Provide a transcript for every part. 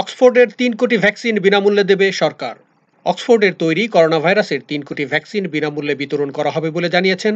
অক্সফোর্ডের তিন কোটি ভ্যাকসিন বিনামূল্যে দেবে সরকার অক্সফোর্ডের তৈরি করোনা ভাইরাসের তিন কোটি ভ্যাকসিন বিনামূল্যে বিতরণ করা হবে বলে জানিয়েছেন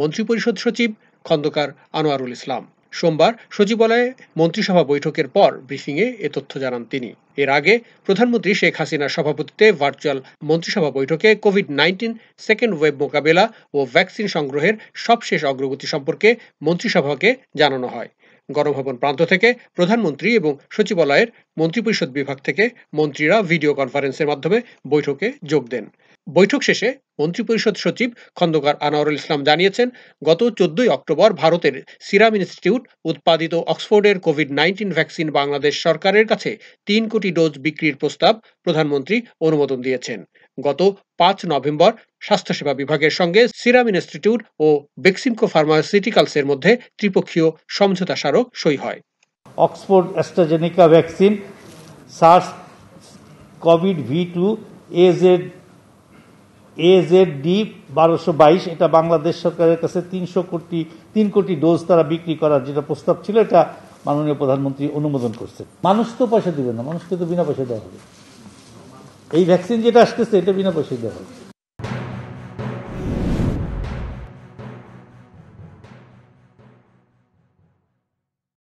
মন্ত্রিপরিষদ সচিব খন্দকার আনোয়ারুল ইসলাম সোমবার সচিবালয়ে মন্ত্রিসভা বৈঠকের পর ব্রিফিংয়ে এ তথ্য জানান তিনি এর আগে প্রধানমন্ত্রী শেখ হাসিনার সভাপতিত্বে ভার্চুয়াল মন্ত্রিসভা বৈঠকে কোভিড নাইন্টিন সেকেন্ড ওয়েব মোকাবেলা ও ভ্যাকসিন সংগ্রহের সবশেষ অগ্রগতি সম্পর্কে মন্ত্রিসভাকে জানানো হয় গণভবন প্রান্ত থেকে প্রধানমন্ত্রী এবং সচিবালয়ের মন্ত্রিপরিষদ বিভাগ থেকে মন্ত্রীরা ভিডিও কনফারেন্সের মাধ্যমে বৈঠকে যোগ দেন বৈঠক শেষে মন্ত্রিপরিষদ সচিব খন্দকার আনোয়ারুল ইসলাম জানিয়েছেন গত চোদ্দই অক্টোবর ভারতের সিরাম ইনস্টিটিউট উৎপাদিত অক্সফোর্ডের কোভিড নাইন্টিন ভ্যাকসিন বাংলাদেশ সরকারের কাছে তিন কোটি ডোজ বিক্রির প্রস্তাব প্রধানমন্ত্রী অনুমোদন দিয়েছেন গত পাঁচ নভেম্বর স্বাস্থ্যসেবা বিভাগের সঙ্গে সিরাম ইনস্টিটিউট ও বেক্সিমকো ফার্মাসিউটিক্যালসের মধ্যে ত্রিপক্ষীয় সমঝোতা স্মারক সই হয় Oxford AstraZeneca vaccine SARS covid V two A Z A Z D বারোশো বাইশ এটা বাংলাদেশ সরকারের কাছে তিনশো কোটি তিন কোটি ডোজ তারা বিক্রি করার যেটা প্রস্তাব ছিল এটা মাননীয় প্রধানমন্ত্রী অনুমোদন করছে মানুষ তো পয়সা দেবে না মানুষকে তো বিনা পয়সা দেওয়া হবে এই ভ্যাকসিন যেটা আসতেছে এটা বিনা পয়সায় দেওয়া হবে